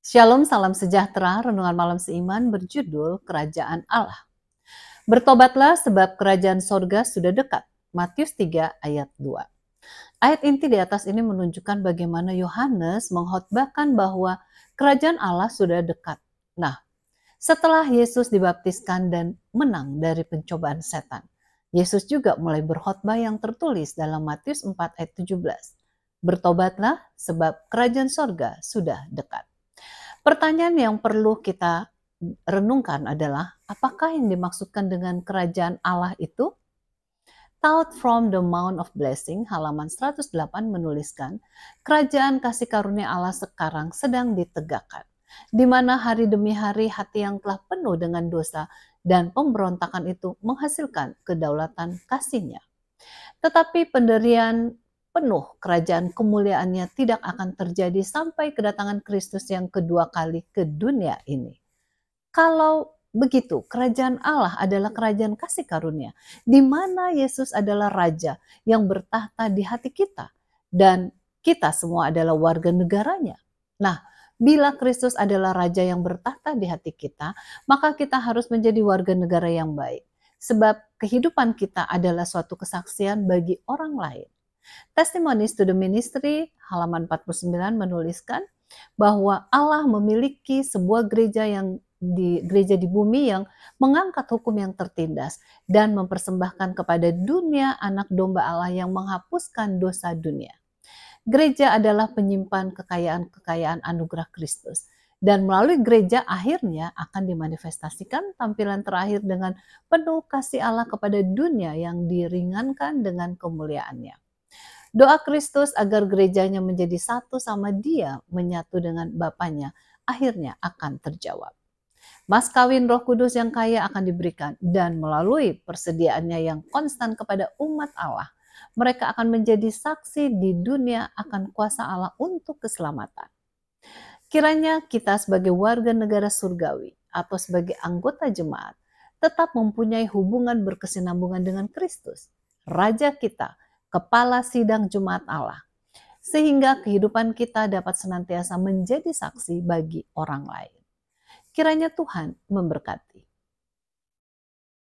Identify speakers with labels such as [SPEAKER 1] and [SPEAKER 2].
[SPEAKER 1] Shalom, salam sejahtera, renungan malam seiman berjudul Kerajaan Allah. Bertobatlah sebab kerajaan sorga sudah dekat. Matius 3 ayat 2. Ayat inti di atas ini menunjukkan bagaimana Yohanes menghotbahkan bahwa kerajaan Allah sudah dekat. Nah, setelah Yesus dibaptiskan dan menang dari pencobaan setan, Yesus juga mulai berkhotbah yang tertulis dalam Matius 4 ayat 17. Bertobatlah sebab kerajaan sorga sudah dekat. Pertanyaan yang perlu kita renungkan adalah apakah yang dimaksudkan dengan kerajaan Allah itu? Taught from the Mount of Blessing halaman 108 menuliskan, kerajaan kasih karunia Allah sekarang sedang ditegakkan, di mana hari demi hari hati yang telah penuh dengan dosa dan pemberontakan itu menghasilkan kedaulatan kasihnya. Tetapi penderian penuh kerajaan kemuliaannya tidak akan terjadi sampai kedatangan Kristus yang kedua kali ke dunia ini. Kalau begitu, kerajaan Allah adalah kerajaan kasih karunia, di mana Yesus adalah raja yang bertahta di hati kita dan kita semua adalah warga negaranya. Nah, bila Kristus adalah raja yang bertahta di hati kita, maka kita harus menjadi warga negara yang baik. Sebab kehidupan kita adalah suatu kesaksian bagi orang lain. Testimonies to the Ministry halaman 49 menuliskan bahwa Allah memiliki sebuah gereja yang di gereja di bumi yang mengangkat hukum yang tertindas dan mempersembahkan kepada dunia anak domba Allah yang menghapuskan dosa dunia. Gereja adalah penyimpan kekayaan-kekayaan anugerah Kristus dan melalui gereja akhirnya akan dimanifestasikan tampilan terakhir dengan penuh kasih Allah kepada dunia yang diringankan dengan kemuliaannya. Doa Kristus agar gerejanya menjadi satu sama dia menyatu dengan Bapaknya akhirnya akan terjawab. Mas kawin roh kudus yang kaya akan diberikan dan melalui persediaannya yang konstan kepada umat Allah. Mereka akan menjadi saksi di dunia akan kuasa Allah untuk keselamatan. Kiranya kita sebagai warga negara surgawi atau sebagai anggota jemaat tetap mempunyai hubungan berkesinambungan dengan Kristus, Raja kita kepala sidang Jumat Allah, sehingga kehidupan kita dapat senantiasa menjadi saksi bagi orang lain. Kiranya Tuhan memberkati.